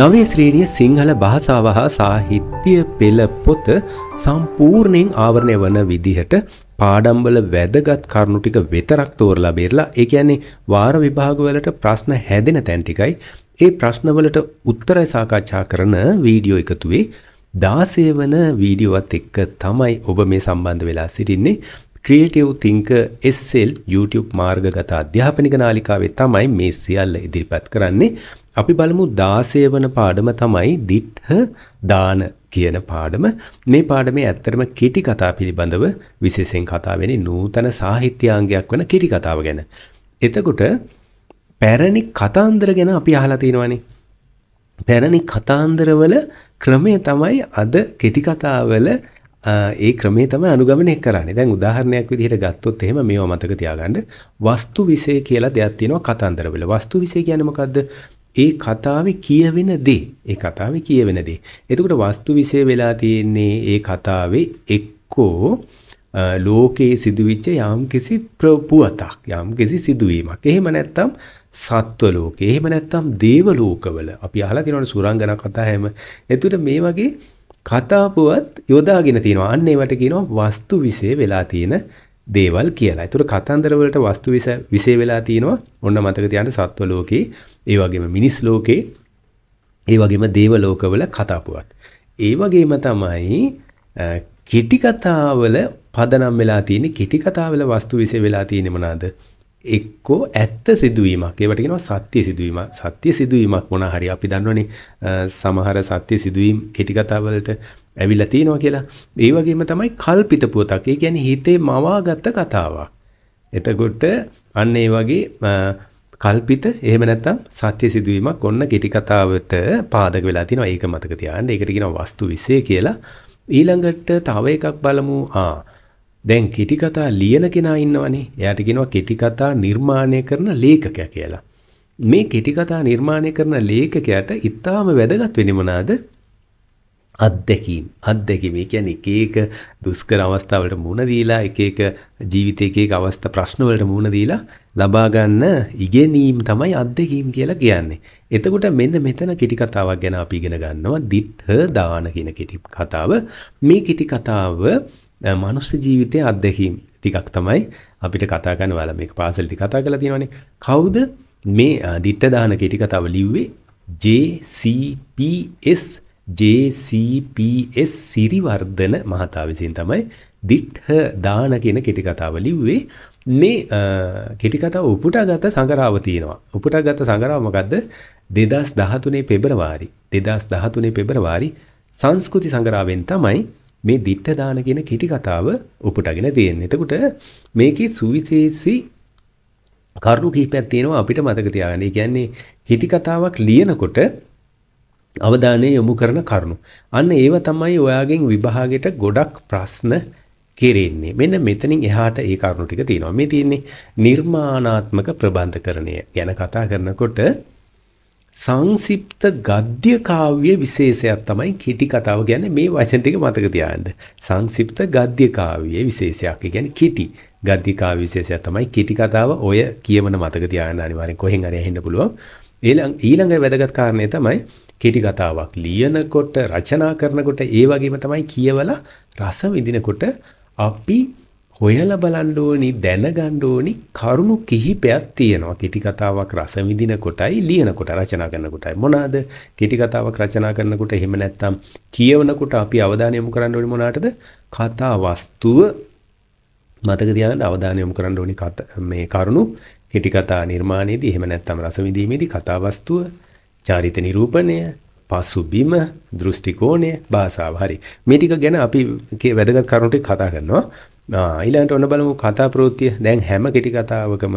නවේ ශ්‍රීණිය සිංහල භාෂාව හා සාහිත්‍ය පෙළ පොත සම්පූර්ණයෙන් ආවරණය වන විදිහට පාඩම්වල වැදගත් කරුණු ටික විතරක් තෝරලා බේරලා ඒ කියන්නේ වාර විභාගවලට ප්‍රශ්න හැදෙන තැන් ටිකයි ඒ ප්‍රශ්නවලට උත්තරය සාකච්ඡා කරන වීඩියෝ එකතුවේ 16 වන වීඩියෝවත් එක්ක තමයි ඔබ මේ සම්බන්ධ වෙලා සිටින්නේ ක්‍රියේටිව් තිංකර් SL YouTube මාර්ගගත අධ්‍යාපනික නාලිකාවේ තමයි මේ සියල්ල ඉදිරිපත් කරන්නේ. අපි බලමු 16 වන පාඩම තමයි දිඨ දාන කියන පාඩම. මේ පාඩමේ ඇත්තටම කෙටි කතා පිළිබඳව විශේෂයෙන් කතා වෙන්නේ නූතන සාහිත්‍යාංගයක් වෙන කෙටි කතාව ගැන. එතකොට පැරණි කතාන්දර ගැන අපි අහලා තියෙනවානේ. පැරණි කතාන්දරවල ක්‍රමය තමයි අද කෙටි කතාවල ඒ ක්‍රමේ තමයි අනුගමනය කරන්නේ. දැන් උදාහරණයක් විදිහට ගත්තොත් එහෙම මේව මතක තියාගන්න. වස්තු විශේෂ කියලා දෙයක් තියෙනවා කතන්දර වල. වස්තු විශේෂ කියන්නේ මොකද්ද? ඒ කතාවේ කියවෙන දේ. ඒ කතාවේ කියවෙන දේ. එතකොට වස්තු විශේෂ වෙලා තියෙන්නේ ඒ කතාවේ එක්කෝ ලෝකයේ සිදුවිච්ච යම්කිසි ප්‍රපුවතක්, යම්කිසි සිදුවීමක්. එහෙම නැත්නම් සත්ව ලෝකේ, එහෙම නැත්නම් දේව ලෝකවල. අපි අහලා තියෙනවනේ සුරංගනා කතා හැම. එතකොට මේ වගේ කතාපුවත් යොදාගෙන තියෙනවා. අන්න ඒවට කියනවා වස්තු විශේෂ වෙලා තියෙන දේවල් කියලා. ඒතර කතන්දර වලට වස්තු විශේෂ වෙලා තියෙනවා. ඔන්න මතක තියාගන්න සත්ව ලෝකේ, ඒ වගේම මිනිස් ලෝකේ, ඒ වගේම දේව ලෝකවල කතාපුවත්. ඒ වගේම තමයි කෙටි කතාවල පදනම් වෙලා තියෙන කෙටි කතාවල වස්තු විශේෂ වෙලා තියෙන්නේ මොනවාද? එක්කෝ ඇත්ත සිදුවීමක් ඒවට කියනවා සත්‍ය සිදුවීමක් සත්‍ය සිදුවීමක් මොන හරි අපි දන්නවනේ සමහර සත්‍ය සිදුවීම් කෙටි කතා වලට ඇවිල්ලා තියෙනවා කියලා ඒ වගේම තමයි කල්පිත පුවතක් ඒ කියන්නේ හිතේ මවාගත්ත කතාවක් එතකොට අන්න ඒ වගේ කල්පිත එහෙම නැත්නම් සත්‍ය සිදුවීමක් ඔන්න කෙටි කතාවට පාදක වෙලා තිනවා ඒක මතක තියාගන්න ඒකට කියනවා වස්තු විශේෂය කියලා ඊළඟට තව එකක් බලමු ආ දැන් කෙටි කතා ලියන කෙනා ඉන්නවනේ. එයාට කියනවා කෙටි කතා නිර්මාණය කරන ලේඛකයා කියලා. මේ කෙටි කතා නිර්මාණය කරන ලේඛකයාට ඉතාම වැදගත් වෙන්නේ මොනවාද? අත්දැකීම් අත්දැකීම ඒ කියන්නේ එක එක දුෂ්කර අවස්ථාවලට මුහුණ දීලා එක එක ජීවිතේ එක එක අවස්ථා ප්‍රශ්න වලට මුහුණ දීලා ලබා ගන්න ඉගෙනීම් තමයි අත්දැකීම් කියලා කියන්නේ. එතකොට මෙන්න මෙතන කිටි කතාවක් ගැන අපි ඉගෙන ගන්නවා දිඨ දාන කියන කිටි කතාව. මේ කිටි කතාව මනුස්ස ජීවිතයේ අත්දැකීම් ටිකක් තමයි අපිට කතා කරන්න ඔයාලා මේක පාසලදී කතා කරලා තියෙනවානේ. කවුද මේ ditta දාන කීටි කතාව ලිව්වේ? JCPS JCPS සිරිවර්ධන මහතා විසින් තමයි දිට්හ දාන කියන කෙටි කතාව ලිව්වේ. මේ කෙටි කතාව උපුටාගත සංගරාව තියෙනවා. උපුටාගත සංගරාව මොකද්ද? 2013 පෙබරවාරි 2013 පෙබරවාරි සංස්කෘති සංගරාවෙන් තමයි මේ දිට්ඨ දාන කියන කෙටි කතාව උපුටගෙන තියෙන්නේ. එතකොට මේකේ සුවිශේෂී කරුණු කිහිපයක් තියෙනවා අපිට මතක තියාගන්න. ඒ කියන්නේ කෙටි කතාවක් ලියනකොට අවධානය යොමු කරන කරුණු. අන්න ඒව තමයි ඔයාගෙන් විභාගයට ගොඩක් ප්‍රශ්න කෙරෙන්නේ. මෙන්න මෙතනින් එහාට ඒ කරුණු ටික තියෙනවා. මේ තියෙන්නේ නිර්මාණාත්මක ප්‍රබන්ධකරණය ගැන කතා කරනකොට සංක්ෂිප්ත ගද්‍ය කාව්‍ය විශේෂයක් තමයි කෙටි කතාව කියන්නේ මේ වචන ටික මතක තියාගන්න. සංක්ෂිප්ත ගද්‍ය කාව්‍යයේ විශේෂයක්. ඒ කියන්නේ කෙටි ගද්‍ය කාව්‍ය විශේෂයක් තමයි කෙටි කතාව. ඔය කියවන මතක තියාගන්න අනිවාර්යෙන් කොහෙන් හරි ඇහෙන්න පුළුවන්. ඊළඟ ඊළඟ වැදගත් කාරණය තමයි කෙටි කතාවක් ලියනකොට රචනා කරනකොට ඒ වගේම තමයි කියවලා රස විඳිනකොට අපි හොයලා බලන්න ඕනි දැනගන්න ඕනි කරුණු කිහිපයක් තියෙනවා කෙටි කතාවක් රස විඳින කොටයි ලියන කොට රචනා කරන කොටයි මොනවාද කෙටි කතාවක් රචනා කරන කොට එහෙම නැත්නම් කියවන කොට අපි අවධානය යොමු කරන්න ඕනි මොනකටද කතා වස්තුව මතක තියාගන්න අවධානය යොමු කරන්න ඕනි මේ කරුණු කෙටි කතා නිර්මාණයේදී එහෙම නැත්නම් රස විඳීමේදී කතා වස්තුව චාරිත්‍ර නිරූපණය පසුබිම දෘෂ්ටි කෝණය භාෂාව හරි මේ ටික ගැන අපි වැදගත් කරුණු ටික කතා කරනවා ඊළඟට ඔන්න බලමු කතා ප්‍රවෘත්තිය. දැන් හැම කෙටි කතාවකම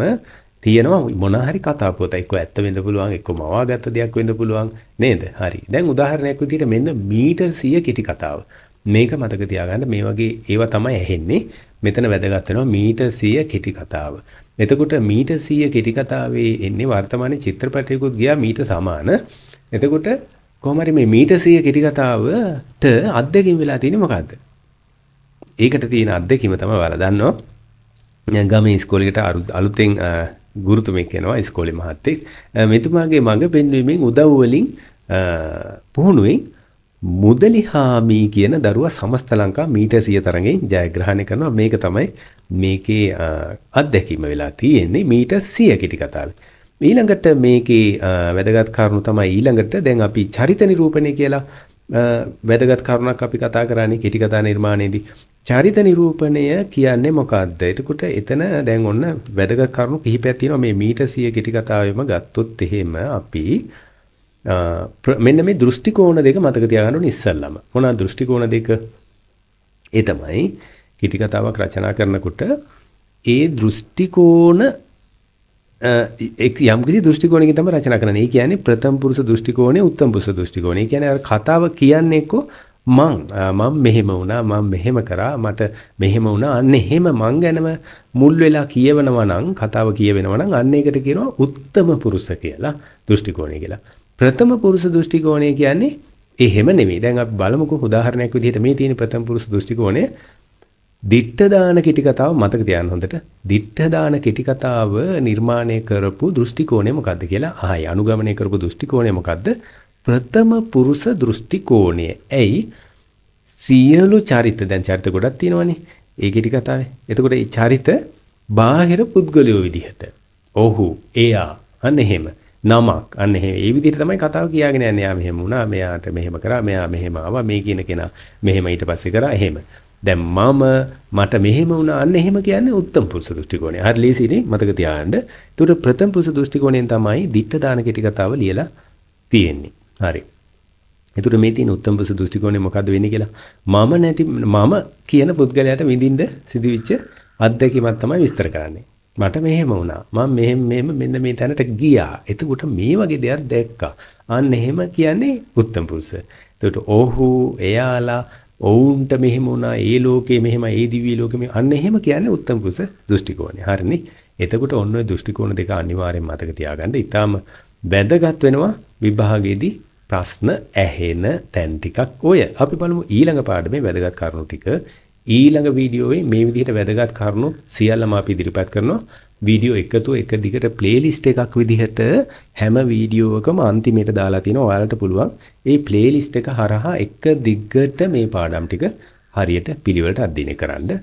තියෙනවා මොන හරි කතා පුවත එක්ක ඇත්ත වෙන්න පුළුවන් එක්ක මවාගත්ත දෙයක් වෙන්න පුළුවන් නේද? හරි. දැන් උදාහරණයක් විදිහට මෙන්න මීටර් 100 කෙටි කතාව. මේක මතක තියාගන්න මේ වගේ ඒවා තමයි ඇහෙන්නේ. මෙතන වැදගත් වෙනවා මීටර් 100 කෙටි කතාව. එතකොට මීටර් 100 කෙටි කතාවේ එන්නේ වර්තමාන චිත්‍රපටයකුත් ගියා මීට සමාන. එතකොට කොහොම හරි මේ මීටර් 100 කෙටි කතාවට අත්දැකීම් වෙලා තියෙන්නේ මොකද්ද? ඒකට තියෙන අත්දැකීම තමයි ඔයාලා දන්නවා ගමේ ඉස්කෝලේකට අලුතෙන් ගුරුතුමෙක් එනවා ඉස්කෝලේ මහත්තයෙක් මෙතුමාගේ මඟ පෙන්වීමෙන් උදව් වලින් පුහුණුවෙන් මුදලිහාමී කියන දරුවා සමස්ත ලංකා මීටර් 100 තරඟෙන් ජයග්‍රහණය කරනවා මේක තමයි මේකේ අත්දැකීම වෙලා තියෙන්නේ මීටර් 100 කිටි කතාවේ ඊළඟට මේකේ වැදගත් කාරණු තමයි ඊළඟට දැන් අපි චරිත නිරූපණය කියලා වැදගත් කරුණක් අපි කතා කරන්නේ කෙටි කතා නිර්මාණයේදී චරිත නිරූපණය කියන්නේ මොකක්ද? එතකොට එතන දැන් ඔන්න වැදගත් කරුණු කිහිපයක් තියෙනවා මේ මීට 100 කෙටි කතාවෙම ගත්තොත් එහෙම අපි මෙන්න මේ දෘෂ්ටි කෝණ දෙක මතක තියාගන්න ඕනේ ඉස්සල්ලාම. මොනවා දෘෂ්ටි කෝණ දෙක? ඒ තමයි කෙටි කතාවක් රචනා කරනකොට ඒ දෘෂ්ටි කෝණ එක් යම් කිසි දෘෂ්ටි කෝණකින් තමයි රචනා කරන්නේ. ඒ කියන්නේ ප්‍රථම පුරුෂ දෘෂ්ටි කෝණය, උත්තම පුරුෂ දෘෂ්ටි කෝණය. ඒ කියන්නේ අර කතාව කියන්නේ කො මං මම මෙහෙම වුණා, මම මෙහෙම කරා, මට මෙහෙම වුණා. අන්න එහෙම මං ගැනම මුල් වෙලා කියවනවා නම්, කතාව කියවෙනවා නම් අන්න ඒකට කියනවා උත්තම පුරුෂ කියලා දෘෂ්ටි කෝණය කියලා. ප්‍රථම පුරුෂ දෘෂ්ටි කෝණය කියන්නේ එහෙම නෙමෙයි. දැන් අපි බලමුකෝ උදාහරණයක් විදිහට මේ තියෙන ප්‍රථම පුරුෂ දෘෂ්ටි කෝණය දිට්ඨ දාන කිටි කතාව මතක තියාගන්න හොඳට. දිට්ඨ දාන කිටි කතාව නිර්මාණය කරපු දෘෂ්ටි කෝණය මොකද්ද කියලා ආයි අනුගමනය කරපු දෘෂ්ටි කෝණය මොකද්ද? ප්‍රථම පුරුෂ දෘෂ්ටි කෝණය. එයි සියලු චරිත දැන් චරිත ගොඩක් තියෙනවනේ. ඒ කිටි කතාවේ. එතකොට මේ චරිත බාහිර පුද්ගලයෝ විදිහට. ඔහු, එයා, අන්න එහෙම. නමක් අන්න එහෙම ඒ විදිහට තමයි කතාව කියාගෙන යන්නේ. යා මෙහෙම වුණා, මෙයාට මෙහෙම කරා, මෙයා මෙහෙම ආවා, මේ කියන කෙනා මෙහෙම ඊට පස්සේ කරා, එහෙම. දැන් මම මට මෙහෙම වුණා අන්න එහෙම කියන්නේ උත්තම පුරුෂ දෘෂ්ටි කෝණය. හරි ලේසිනේ මතක තියාගන්න. ඒතර ප්‍රථම පුරුෂ දෘෂ්ටි කෝණයෙන් තමයි ditta දාන කෙටි කතාව ලියලා තියෙන්නේ. හරි. ඒතර මේ තියෙන උත්තම පුරුෂ දෘෂ්ටි කෝණය මොකද්ද වෙන්නේ කියලා මම නැති මම කියන පුද්ගලයාට විඳින්න සිදුවිච්ච අත්දැකීමක් තමයි විස්තර කරන්නේ. මට මෙහෙම වුණා. මම මෙහෙම මෙහෙම මෙන්න මේ තැනට ගියා. එතකොට මේ වගේ දෙයක් දැක්කා. අන්න එහෙම කියන්නේ උත්තම පුරුෂ. එතකොට ඔහු එයාලා ඔවුන්ට මෙහෙම වුණා ඒ ලෝකේ මෙහෙම ඒ දිව්‍ය ලෝකෙ මේ අන්න එහෙම කියන්නේ උත්තම පුස දෘෂ්ටි කෝණය. හරිනේ. එතකොට ඔන්න ඔය දෘෂ්ටි කෝණ දෙක අනිවාර්යෙන් මතක තියාගන්න. ඊටාම වැදගත් වෙනවා විභාගයේදී ප්‍රශ්න ඇහෙන තැන් ටිකක් ඔය. අපි බලමු ඊළඟ පාඩමේ වැදගත් කරුණු ටික ඊළඟ වීඩියෝවේ මේ විදිහට වැදගත් කරුණු සියල්ලම අපි ඉදිරිපත් කරනවා. වීඩියෝ එකතු එක දිගට ප්ලේලිස්ට් එකක් විදිහට හැම වීඩියෝවකම අන්තිමට දාලා තිනවා. ඔයාලට පුළුවන් ඒ ප්ලේලිස්ට් එක හරහා එක දිගට මේ පාඩම් ටික හරියට පිළිවෙලට අධ්‍යයනය කරන්න.